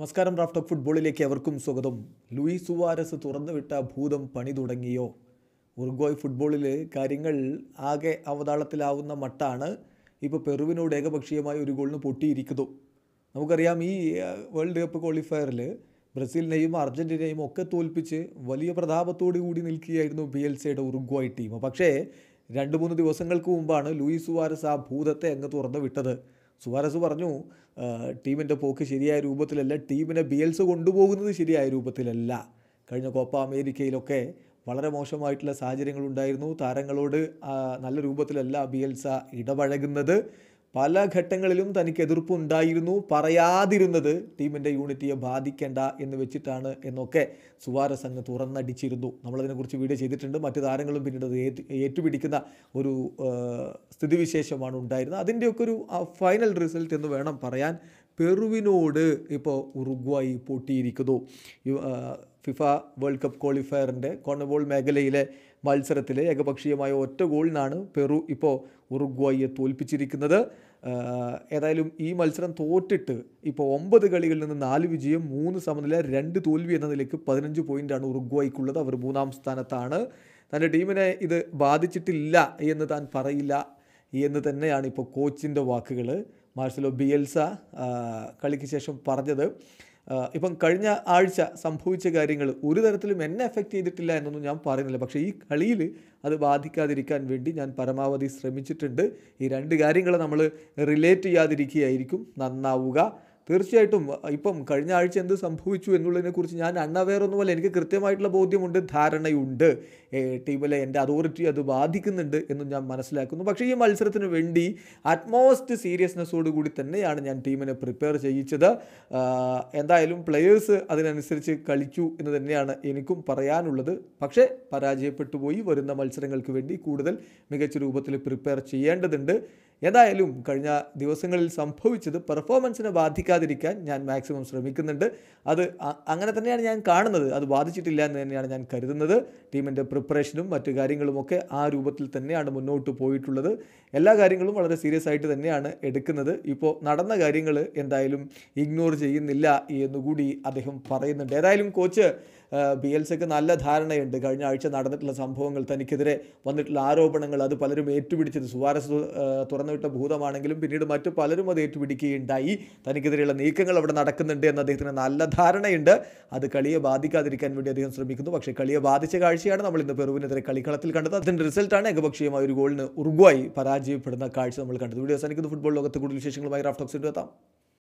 നമസ്കാരം റാഫ്റ്റോ ഫുട്ബോളിലേക്ക് അവർക്കും സ്വാഗതം ലൂയിസ് സുവാരസ് തുറന്നുവിട്ട ഭൂതം പണി തുടങ്ങിയോ ഉറുഗോയ് ഫുട്ബോളിൽ കാര്യങ്ങൾ ആകെ അവതാളത്തിലാവുന്ന മട്ടാണ് ഇപ്പോൾ പെറുവിനോട് ഏകപക്ഷീയമായ ഒരു ഗോളിന് പൊട്ടിയിരിക്കുന്നു നമുക്കറിയാം ഈ വേൾഡ് കപ്പ് ക്വാളിഫയറിൽ ബ്രസീലിനെയും അർജൻറ്റീനയും ഒക്കെ തോൽപ്പിച്ച് വലിയ പ്രതാപത്തോടു കൂടി നിൽക്കുകയായിരുന്നു ബി എൽ സിയുടെ ഉറുഗോയ് ടീം പക്ഷേ രണ്ട് മൂന്ന് ദിവസങ്ങൾക്ക് മുമ്പാണ് ലൂയിസ് സുവാരസ് ആ ഭൂതത്തെ അങ്ങ് തുറന്നു വിട്ടത് സുവാരസ് പറഞ്ഞു ടീമിൻ്റെ പോക്ക് ശരിയായ രൂപത്തിലല്ല ടീമിനെ ബിയൽസ് കൊണ്ടുപോകുന്നത് ശരിയായ രൂപത്തിലല്ല കഴിഞ്ഞ കോപ്പ അമേരിക്കയിലൊക്കെ വളരെ മോശമായിട്ടുള്ള സാഹചര്യങ്ങളുണ്ടായിരുന്നു താരങ്ങളോട് നല്ല രൂപത്തിലല്ല ബിയൽസ ഇടപഴകുന്നത് പല ഘട്ടങ്ങളിലും തനിക്ക് എതിർപ്പുണ്ടായിരുന്നു പറയാതിരുന്നത് ടീമിൻ്റെ യൂണിറ്റിയെ ബാധിക്കേണ്ട എന്ന് വെച്ചിട്ടാണ് എന്നൊക്കെ സുവാരസ് അങ്ങ് തുറന്നടിച്ചിരുന്നു നമ്മളതിനെക്കുറിച്ച് വീഡിയോ ചെയ്തിട്ടുണ്ട് മറ്റു താരങ്ങളും പിന്നീട് അത് ഏറ്റുപിടിക്കുന്ന ഒരു സ്ഥിതിവിശേഷമാണ് ഉണ്ടായിരുന്നത് അതിൻ്റെയൊക്കെ ഒരു ഫൈനൽ റിസൾട്ട് എന്ന് വേണം പറയാൻ പെറുവിനോട് ഇപ്പോൾ ഉറുഗ്വായി പൊട്ടിയിരിക്കുന്നു ഫിഫ വേൾഡ് കപ്പ് ക്വാളിഫയറിൻ്റെ കോണബോൾ മേഖലയിലെ മത്സരത്തിൽ ഏകപക്ഷീയമായ ഒറ്റ ഗോളിനാണ് പെറു ഇപ്പോൾ ഉറുഗ്വായിയെ തോൽപ്പിച്ചിരിക്കുന്നത് ഏതായാലും ഈ മത്സരം തോറ്റിട്ട് ഇപ്പോൾ ഒമ്പത് കളികളിൽ നിന്ന് നാല് വിജയം മൂന്ന് സമനില രണ്ട് തോൽവി എന്ന നിലയ്ക്ക് പതിനഞ്ച് പോയിൻ്റാണ് ഉറുഗ്വായിക്കുള്ളത് അവർ മൂന്നാം സ്ഥാനത്താണ് തൻ്റെ ടീമിനെ ഇത് ബാധിച്ചിട്ടില്ല എന്ന് താൻ പറയില്ല എന്ന് തന്നെയാണ് ഇപ്പോൾ കോച്ചിൻ്റെ വാക്കുകൾ മാർസലോ ബിയൽസ കളിക്ക് ശേഷം പറഞ്ഞത് ഇപ്പം കഴിഞ്ഞ ആഴ്ച സംഭവിച്ച കാര്യങ്ങൾ ഒരു തരത്തിലും എന്നെ എഫക്റ്റ് ചെയ്തിട്ടില്ല എന്നൊന്നും ഞാൻ പറയുന്നില്ല പക്ഷേ ഈ കളിയിൽ അത് ബാധിക്കാതിരിക്കാൻ വേണ്ടി ഞാൻ പരമാവധി ശ്രമിച്ചിട്ടുണ്ട് ഈ രണ്ട് കാര്യങ്ങൾ നമ്മൾ റിലേറ്റ് ചെയ്യാതിരിക്കുകയായിരിക്കും നന്നാവുക തീർച്ചയായിട്ടും ഇപ്പം കഴിഞ്ഞ ആഴ്ച എന്ത് സംഭവിച്ചു എന്നുള്ളതിനെക്കുറിച്ച് ഞാൻ അൺഅവെയർ ഒന്നുമല്ല എനിക്ക് കൃത്യമായിട്ടുള്ള ബോധ്യമുണ്ട് ധാരണയുണ്ട് ടീമിലെ എൻ്റെ അതോറിറ്റി അത് ബാധിക്കുന്നുണ്ട് എന്നും ഞാൻ മനസ്സിലാക്കുന്നു പക്ഷേ ഈ മത്സരത്തിന് വേണ്ടി അറ്റ്മോസ്റ്റ് സീരിയസ്നെസ്സോട് കൂടി തന്നെയാണ് ഞാൻ ടീമിനെ പ്രിപ്പയർ ചെയ്യിച്ചത് എന്തായാലും പ്ലെയേഴ്സ് അതിനനുസരിച്ച് കളിച്ചു എന്ന് തന്നെയാണ് എനിക്കും പറയാനുള്ളത് പക്ഷേ പരാജയപ്പെട്ടു പോയി വരുന്ന മത്സരങ്ങൾക്ക് വേണ്ടി കൂടുതൽ മികച്ച രൂപത്തിൽ പ്രിപ്പയർ ചെയ്യേണ്ടതുണ്ട് ഏതായാലും കഴിഞ്ഞ ദിവസങ്ങളിൽ സംഭവിച്ചത് പെർഫോമൻസിനെ ബാധിക്കാതിരിക്കാൻ ഞാൻ മാക്സിമം ശ്രമിക്കുന്നുണ്ട് അത് അങ്ങനെ തന്നെയാണ് ഞാൻ കാണുന്നത് അത് ബാധിച്ചിട്ടില്ല എന്ന് തന്നെയാണ് ഞാൻ കരുതുന്നത് ടീമിൻ്റെ പ്രിപ്പറേഷനും മറ്റു കാര്യങ്ങളുമൊക്കെ ആ രൂപത്തിൽ തന്നെയാണ് മുന്നോട്ട് പോയിട്ടുള്ളത് എല്ലാ കാര്യങ്ങളും വളരെ സീരിയസ് ആയിട്ട് തന്നെയാണ് എടുക്കുന്നത് ഇപ്പോൾ നടന്ന കാര്യങ്ങൾ എന്തായാലും ഇഗ്നോർ ചെയ്യുന്നില്ല എന്നുകൂടി അദ്ദേഹം പറയുന്നുണ്ട് ഏതായാലും കോച്ച് ബി സിക്ക് നല്ല ധാരണയുണ്ട് കഴിഞ്ഞ ആഴ്ച നടന്നിട്ടുള്ള സംഭവങ്ങൾ തനിക്കെതിരെ വന്നിട്ടുള്ള ആരോപണങ്ങൾ അത് പലരും ഏറ്റുപിടിച്ചത് സുവാരസ് തുറന്ന വന്നിട്ട് ഭൂതമാണെങ്കിലും പിന്നീട് മറ്റു പലരും അത് ഏറ്റുപിടിക്കുകയുണ്ടായി തനിക്കെതിരെയുള്ള നീക്കങ്ങൾ അവിടെ നടക്കുന്നുണ്ട് എന്ന് അദ്ദേഹത്തിന് നല്ല ധാരണയുണ്ട് അത് കളിയെ ബാധിക്കാതിരിക്കാൻ വേണ്ടി അദ്ദേഹം ശ്രമിക്കുന്നു പക്ഷേ കളിയെ ബാധിച്ച കാഴ്ചയാണ് നമ്മൾ ഇന്ന് പെറുവിനെതിരെ കളിക്കളത്തിൽ കണ്ടത് അതിൻ്റെ റിസൾട്ടാണ് ഏകപക്ഷീയമായ ഒരു ഗോളിന് ഉറുഗ്വായി പരാജയപ്പെടുന്ന കാഴ്ച നമ്മൾ കണ്ടത് വീഡിയോ അവസാനിക്കുന്നു ഫുട്ബോൾ ലോകത്ത് കൂടുതൽ വിശേഷങ്ങളുമായി റാഫ്റ്റോക്സിൻ്റെ എത്താം